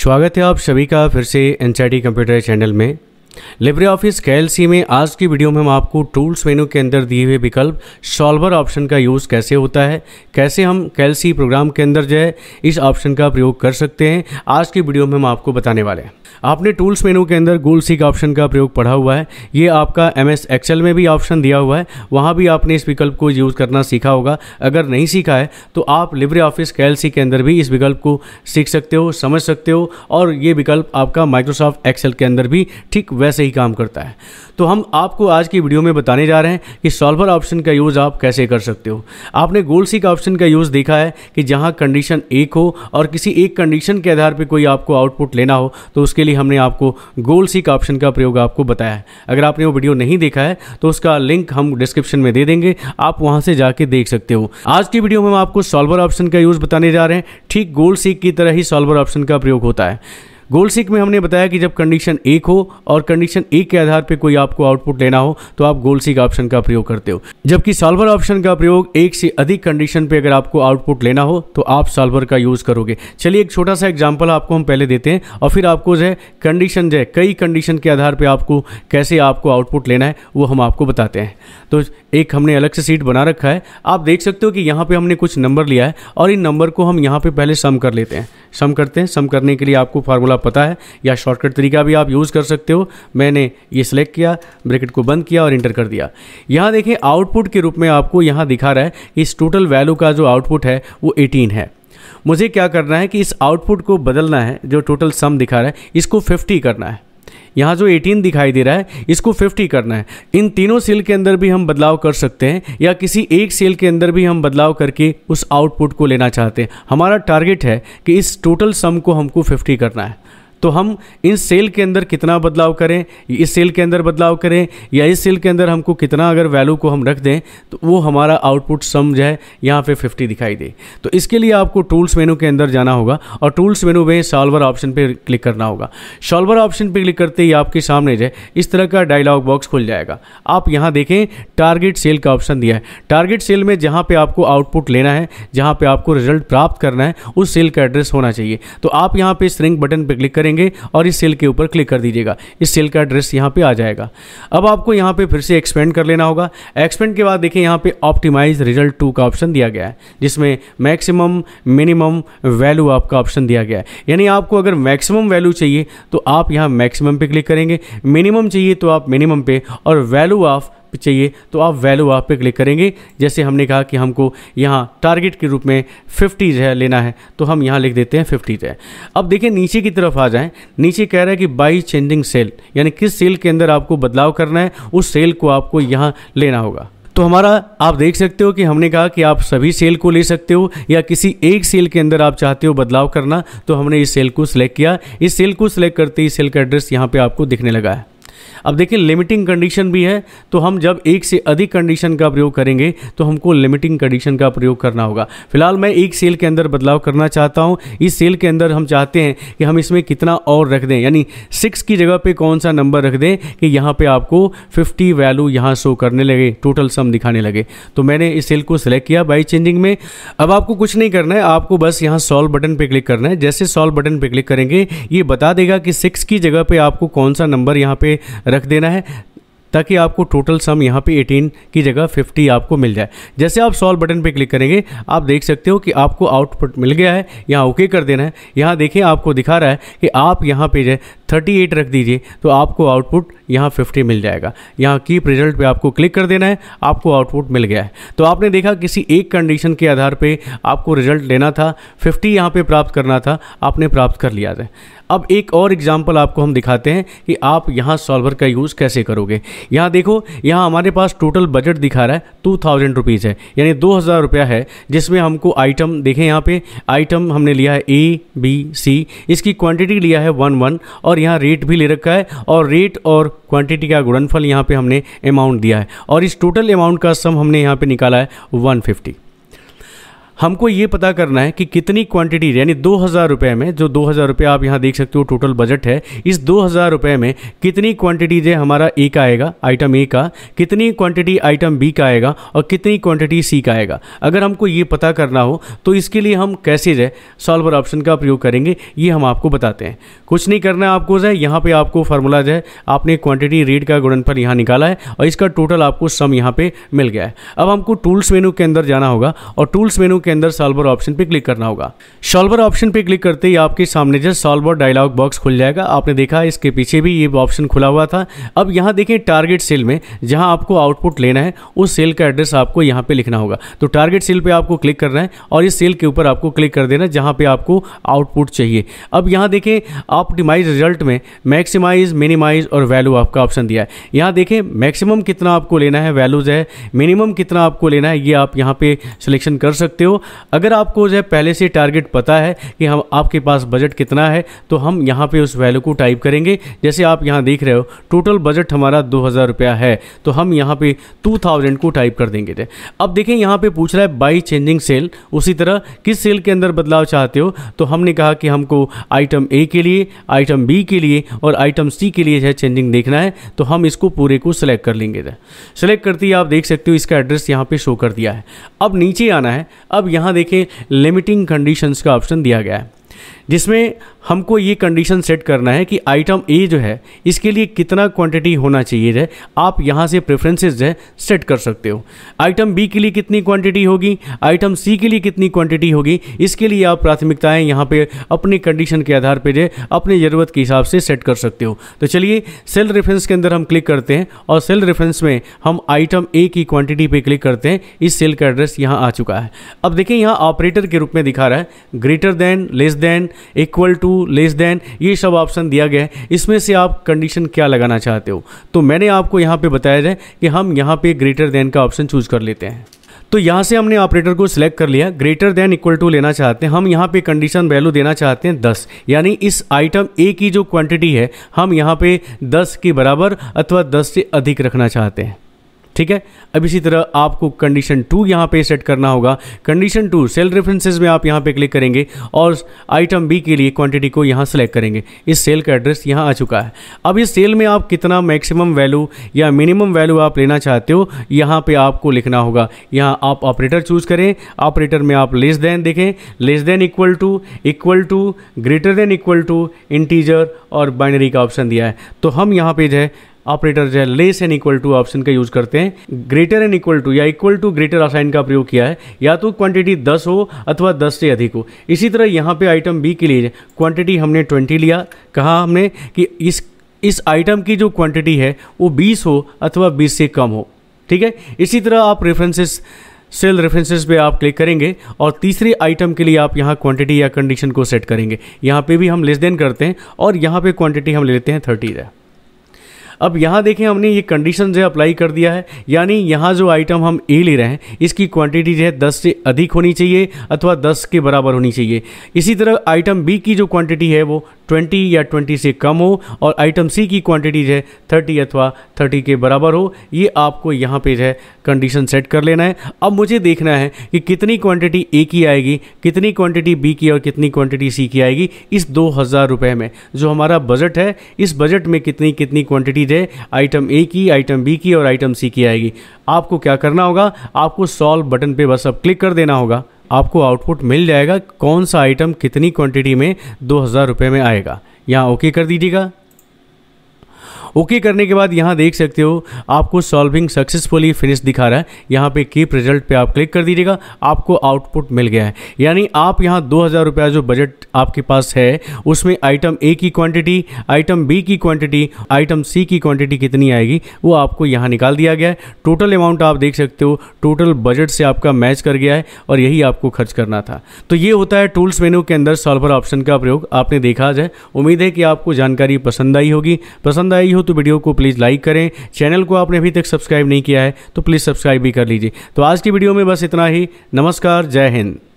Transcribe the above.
स्वागत है आप सभी का फिर से एन कंप्यूटर चैनल में लिब्रे ऑफिस के में आज की वीडियो में हम आपको टूल्स मेनू के अंदर दिए हुए विकल्प सॉल्वर ऑप्शन का यूज़ कैसे होता है कैसे हम कैलसी प्रोग्राम के अंदर जो है इस ऑप्शन का प्रयोग कर सकते हैं आज की वीडियो में हम आपको बताने वाले हैं आपने टूल्स मेनू के अंदर गोल सीक ऑप्शन का प्रयोग पढ़ा हुआ है ये आपका एम एस में भी ऑप्शन दिया हुआ है वहाँ भी आपने इस विकल्प को यूज़ करना सीखा होगा अगर नहीं सीखा है तो आप लिब्रे ऑफिस कैलसी के अंदर भी इस विकल्प को सीख सकते हो समझ सकते हो और ये विकल्प आपका माइक्रोसॉफ्ट एक्सेल के अंदर भी ठीक वैसे ही काम करता है तो हम आपको आज की वीडियो में बताने जा रहे हैं कि सॉल्वर ऑप्शन का यूज़ आप कैसे कर सकते हो आपने गोल सीक ऑप्शन का यूज़ देखा है कि जहाँ कंडीशन एक हो और किसी एक कंडीशन के आधार पर कोई आपको आउटपुट लेना हो तो उसके लिए हमने आपको गोल सीक ऑप्शन का प्रयोग आपको बताया है अगर आपने वो वीडियो नहीं देखा है तो उसका लिंक हम डिस्क्रिप्शन में दे देंगे आप वहाँ से जाके देख सकते हो आज की वीडियो में हम आपको सॉल्वर ऑप्शन का यूज़ बताने जा रहे हैं ठीक गोल सीक की तरह ही सॉल्वर ऑप्शन का प्रयोग होता है गोल सीक में हमने बताया कि जब कंडीशन एक हो और कंडीशन एक के आधार पर कोई आपको आउटपुट लेना हो तो आप गोल सीक ऑप्शन का प्रयोग करते हो जबकि सॉल्वर ऑप्शन का प्रयोग एक से अधिक कंडीशन पे अगर आपको आउटपुट लेना हो तो आप सॉल्वर का यूज़ करोगे चलिए एक छोटा सा एग्जाम्पल आपको हम पहले देते हैं और फिर आपको जो है कंडीशन जो है कई कंडीशन के आधार पर आपको कैसे आपको आउटपुट लेना है वो हम आपको बताते हैं तो एक हमने अलग से सीट बना रखा है आप देख सकते हो कि यहाँ पे हमने कुछ नंबर लिया है और इन नंबर को हम यहाँ पे पहले सम कर लेते हैं सम करते हैं सम करने के लिए आपको फार्मूला पता है या शॉर्टकट तरीका भी आप यूज़ कर सकते हो मैंने ये सिलेक्ट किया ब्रैकेट को बंद किया और इंटर कर दिया यहाँ देखें आउटपुट के रूप में आपको यहाँ दिखा रहा है कि इस टोटल वैल्यू का जो आउटपुट है वो एटीन है मुझे क्या करना है कि इस आउटपुट को बदलना है जो टोटल सम दिखा रहा है इसको फिफ्टी करना है यहाँ जो 18 दिखाई दे रहा है इसको 50 करना है इन तीनों सेल के अंदर भी हम बदलाव कर सकते हैं या किसी एक सेल के अंदर भी हम बदलाव करके उस आउटपुट को लेना चाहते हैं हमारा टारगेट है कि इस टोटल सम को हमको फिफ्टी करना है तो हम इन सेल के अंदर कितना बदलाव करें इस सेल के अंदर बदलाव करें या इस सेल के अंदर हमको कितना अगर वैल्यू को हम रख दें तो वो हमारा आउटपुट सम जो है यहाँ पे 50 दिखाई दे तो इसके लिए आपको टूल्स मेनू के अंदर जाना होगा और टूल्स मेनू में सॉल्वर ऑप्शन पर क्लिक करना होगा सॉल्वर ऑप्शन पर क्लिक करते ही आपके सामने जो है इस तरह का डायलॉग बॉक्स खुल जाएगा आप यहाँ देखें टारगेट सेल का ऑप्शन दिया है टारगेट सेल में जहाँ पर आपको आउटपुट लेना है जहाँ पर आपको रिजल्ट प्राप्त करना है उस सेल का एड्रेस होना चाहिए तो आप यहाँ पर इस रिंग बटन पर क्लिक करें करेंगे और इस सेल के ऊपर क्लिक कर दीजिएगा इस सेल का एड्रेस यहाँ पे आ जाएगा अब आपको यहाँ पे फिर से एक्सपेंड कर लेना होगा एक्सपेंड के बाद देखिए यहाँ पे ऑप्टिमाइज रिजल्ट टू का ऑप्शन दिया गया है जिसमें मैक्सिमम मिनिमम वैल्यू आपका ऑप्शन दिया गया है यानी आपको अगर मैक्सिमम वैल्यू चाहिए तो आप यहाँ मैक्सिमम पे क्लिक करेंगे मिनिमम चाहिए तो आप मिनिमम पे और वैल्यू ऑफ चाहिए तो आप वैल्यू आप पे क्लिक करेंगे जैसे हमने कहा कि हमको यहाँ टारगेट के रूप में फिफ्टी जो है लेना है तो हम यहाँ लिख देते हैं फिफ्टी जो है अब देखिए नीचे की तरफ आ जाएँ नीचे कह रहा है कि बाई चेंजिंग सेल यानी किस सेल के अंदर आपको बदलाव करना है उस सेल को आपको यहाँ लेना होगा तो हमारा आप देख सकते हो कि हमने कहा कि आप सभी सेल को ले सकते हो या किसी एक सेल के अंदर आप चाहते हो बदलाव करना तो हमने इस सेल को सिलेक्ट किया इस सेल को सिलेक्ट करते ही सेल का एड्रेस यहाँ पे आपको दिखने लगा है अब देखिए लिमिटिंग कंडीशन भी है तो हम जब एक से अधिक कंडीशन का प्रयोग करेंगे तो हमको लिमिटिंग कंडीशन का प्रयोग करना होगा फिलहाल मैं एक सेल के अंदर बदलाव करना चाहता हूँ इस सेल के अंदर हम चाहते हैं कि हम इसमें कितना और रख दें यानी सिक्स की जगह पर कौन सा नंबर रख दें कि यहाँ पर आपको फिफ्टी वैल्यू यहाँ शो करने लगे टोटल सम दिखाने लगे तो मैंने इस सेल को सिलेक्ट किया बाई चेंजिंग में अब आपको कुछ नहीं करना है आपको बस यहाँ सॉल्व बटन पर क्लिक करना है जैसे सॉल्व बटन पर क्लिक करेंगे ये बता देगा कि सिक्स की जगह पर आपको कौन सा नंबर यहाँ पे रख देना है ताकि आपको टोटल सम यहाँ पे 18 की जगह 50 आपको मिल जाए जैसे आप सॉल्व बटन पे क्लिक करेंगे आप देख सकते हो कि आपको आउटपुट मिल गया है यहाँ ओके कर देना है यहाँ देखें आपको दिखा रहा है कि आप यहाँ पे जो 38 रख दीजिए तो आपको आउटपुट यहाँ 50 मिल जाएगा यहाँ कीप रिजल्ट पे आपको क्लिक कर देना है आपको आउटपुट मिल गया है तो आपने देखा किसी एक कंडीशन के आधार पे आपको रिजल्ट लेना था 50 यहाँ पे प्राप्त करना था आपने प्राप्त कर लिया था अब एक और एग्जाम्पल आपको हम दिखाते हैं कि आप यहाँ सॉल्वर का यूज़ कैसे करोगे यहाँ देखो यहाँ हमारे पास टोटल बजट दिखा रहा है टू थाउजेंड रुपीज़ है यानी दो हज़ार रुपया है जिसमें हमको आइटम देखें यहाँ पे आइटम हमने लिया है ए बी सी इसकी क्वांटिटी लिया है वन वन और यहाँ रेट भी ले रखा है और रेट और क्वांटिटी का गुणनफल यहाँ पे हमने अमाउंट दिया है और इस टोटल अमाउंट का सम हमने यहाँ पे निकाला है 150 हमको ये पता करना है कि कितनी क्वांटिटी यानी दो हज़ार रुपये में जो दो हज़ार रुपये आप यहाँ देख सकते हो टोटल बजट है इस दो हज़ार रुपये में कितनी क्वांटिटी जो हमारा ए का आएगा आइटम ए का कितनी क्वांटिटी आइटम बी का आएगा और कितनी क्वांटिटी सी का आएगा अगर हमको ये पता करना हो तो इसके लिए हम कैसे जो सॉल्वर ऑप्शन का प्रयोग करेंगे ये हम आपको बताते हैं कुछ नहीं करना है आपको जो है यहाँ पर आपको फार्मूला जो है आपने क्वान्टिटी रेट का पर यहाँ निकाला है और इसका टोटल आपको सम यहाँ पर मिल गया है अब हमको टूल्स मेनू के अंदर जाना होगा और टूल्स मेनू के अंदर सॉल्वर ऑप्शन पे क्लिक करना होगा सॉल्वर ऑप्शन पे क्लिक करते ही आपके सामने जो सॉल्वर डायलॉग बॉक्स खुल जाएगा आपने देखा इसके पीछे भी ये ऑप्शन खुला हुआ था अब यहाँ देखें टारगेट सेल में जहाँ आपको आउटपुट लेना है उस सेल का एड्रेस आपको यहाँ पे लिखना होगा तो टारगेट सेल पर आपको क्लिक करना है और इस सेल के ऊपर आपको क्लिक कर देना जहाँ पर आपको आउटपुट चाहिए अब यहाँ देखें आप रिजल्ट में मैक्सिमाइज मिनिमाइज और वैल्यू आपका ऑप्शन दिया है यहाँ देखें मैक्सिमम कितना आपको लेना है वैल्यूज है मिनिमम कितना आपको लेना है ये आप यहाँ पे सिलेक्शन कर सकते हो हो अगर आपको जो है पहले से टारगेट पता है कि हम आपके पास बजट कितना है तो हम यहाँ पे उस वैल्यू को टाइप करेंगे जैसे आप यहाँ देख रहे हो टोटल बजट हमारा दो हज़ार रुपया है तो हम यहाँ पे टू थाउजेंड को टाइप कर देंगे अब देखें यहाँ पे पूछ रहा है बाई चेंजिंग सेल उसी तरह किस सेल के अंदर बदलाव चाहते हो तो हमने कहा कि हमको आइटम ए के लिए आइटम बी के लिए और आइटम सी के लिए जो है चेंजिंग देखना है तो हम इसको पूरे को सिलेक्ट कर लेंगे सेलेक्ट करते ही आप देख सकते हो इसका एड्रेस यहाँ पर शो कर दिया है अब नीचे आना है अब अब यहाँ देखें लिमिटिंग कंडीशंस का ऑप्शन दिया गया है जिसमें हमको ये कंडीशन सेट करना है कि आइटम ए जो है इसके लिए कितना क्वांटिटी होना चाहिए है आप यहाँ से प्रेफरेंसेस जो है सेट कर सकते हो आइटम बी के लिए कितनी क्वांटिटी होगी आइटम सी के लिए कितनी क्वांटिटी होगी इसके लिए आप प्राथमिकताएं यहाँ पे अपने कंडीशन के आधार पर जो अपनी ज़रूरत के हिसाब से सेट कर सकते हो तो चलिए सेल रेफरेंस के अंदर हम क्लिक करते हैं और सेल रेफरेंस में हम आइटम ए की क्वान्टिटी पर क्लिक करते हैं इस सेल का एड्रेस यहाँ आ चुका है अब देखिए यहाँ ऑपरेटर के रूप में दिखा रहा है greater than less than equal to less than ये सब ऑप्शन दिया गया है इसमें से आप कंडीशन क्या लगाना चाहते हो तो मैंने आपको यहाँ पे बताया है कि हम यहाँ पे ग्रेटर देन का ऑप्शन चूज कर लेते हैं तो यहाँ से हमने ऑपरेटर को सिलेक्ट कर लिया ग्रेटर देन इक्वल टू लेना चाहते हैं हम यहाँ पे कंडीशन वैल्यू देना चाहते हैं 10 यानी इस आइटम ए की जो क्वांटिटी है हम यहाँ पे 10 के बराबर अथवा 10 से अधिक रखना चाहते हैं ठीक है अब इसी तरह आपको कंडीशन टू यहाँ पे सेट करना होगा कंडीशन टू सेल रेफरेंसेज में आप यहाँ पे क्लिक करेंगे और आइटम बी के लिए क्वांटिटी को यहाँ सेलेक्ट करेंगे इस सेल का एड्रेस यहाँ आ चुका है अब इस सेल में आप कितना मैक्सिमम वैल्यू या मिनिमम वैल्यू आप लेना चाहते हो यहाँ पर आपको लिखना होगा यहाँ आप ऑपरेटर चूज़ करें ऑपरेटर में आप लेस देन देखें less than equal to equal to greater than equal to integer और बाइनरी का ऑप्शन दिया है तो हम यहाँ पे जो है ऑपरेटर जो है less and equal to option का यूज करते हैं ग्रेटर एंड इक्वल टू या इक्वल टू ग्रेटर असाइन का प्रयोग किया है या तो क्वांटिटी 10 हो अथवा 10 से अधिक हो इसी तरह यहाँ पे आइटम बी के लिए क्वांटिटी हमने 20 लिया कहा हमने कि इस इस आइटम की जो क्वांटिटी है वो 20 हो अथवा 20 से कम हो ठीक है इसी तरह आप रेफरेंसेस सेल रेफरेंसेस पे आप क्लिक करेंगे और तीसरे आइटम के लिए आप यहाँ क्वांटिटी या कंडीशन को सेट करेंगे यहाँ पे भी हम लेस देन करते हैं और यहाँ पे क्वांटिटी हम ले लेते हैं थर्टी है अब यहाँ देखें हमने ये कंडीशन जो है अप्लाई कर दिया है यानी यहाँ जो आइटम हम ए ले रहे हैं इसकी क्वांटिटी जो है दस से अधिक होनी चाहिए अथवा दस के बराबर होनी चाहिए इसी तरह आइटम बी की जो क्वांटिटी है वो ट्वेंटी या ट्वेंटी से कम हो और आइटम सी की क्वांटिटी जो है थर्टी अथवा थर्टी के बराबर हो ये आपको यहाँ पे जो है कंडीशन सेट कर लेना है अब मुझे देखना है कि कितनी क्वांटिटी ए की आएगी कितनी क्वांटिटी बी की और कितनी क्वांटिटी सी की आएगी इस दो हज़ार रुपये में जो हमारा बजट है इस बजट में कितनी कितनी क्वांटिटी चीज़ें आइटम ए की आइटम बी की और आइटम सी की आएगी आपको क्या करना होगा आपको सॉल्व बटन पे बस अब क्लिक कर देना होगा आपको आउटपुट मिल जाएगा कौन सा आइटम कितनी क्वांटिटी में दो हज़ार में आएगा यहाँ ओके कर दीजिएगा ओके करने के बाद यहाँ देख सकते हो आपको सॉल्विंग सक्सेसफुली फिनिश दिखा रहा है यहाँ पे कीप रिजल्ट पे आप क्लिक कर दीजिएगा आपको आउटपुट मिल गया है यानी आप यहाँ दो हज़ार रुपया जो बजट आपके पास है उसमें आइटम ए की क्वांटिटी आइटम बी की क्वांटिटी आइटम सी की क्वांटिटी कितनी आएगी वो आपको यहाँ निकाल दिया गया है टोटल अमाउंट आप देख सकते हो टोटल बजट से आपका मैच कर गया है और यही आपको खर्च करना था तो ये होता है टूल्स मेन्यू के अंदर सॉल्वर ऑप्शन का प्रयोग आपने देखा जाए उम्मीद है कि आपको जानकारी पसंद आई होगी पसंद आई हो हो तो वीडियो को प्लीज़ लाइक करें चैनल को आपने अभी तक सब्सक्राइब नहीं किया है तो प्लीज़ सब्सक्राइब भी कर लीजिए तो आज की वीडियो में बस इतना ही नमस्कार जय हिंद